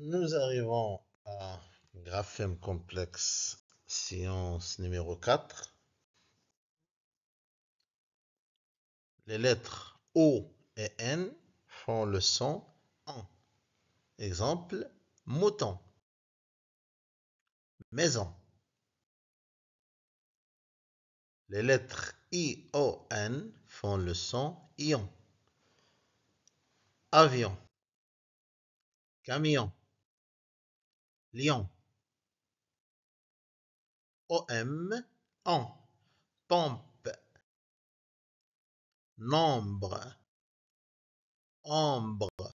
Nous arrivons à graphème complexe science numéro 4. Les lettres O et N font le son en. Exemple, mouton, maison. Les lettres I, O, N font le son ion. Avion, camion lion. OM, en, pompe, nombre, ombre.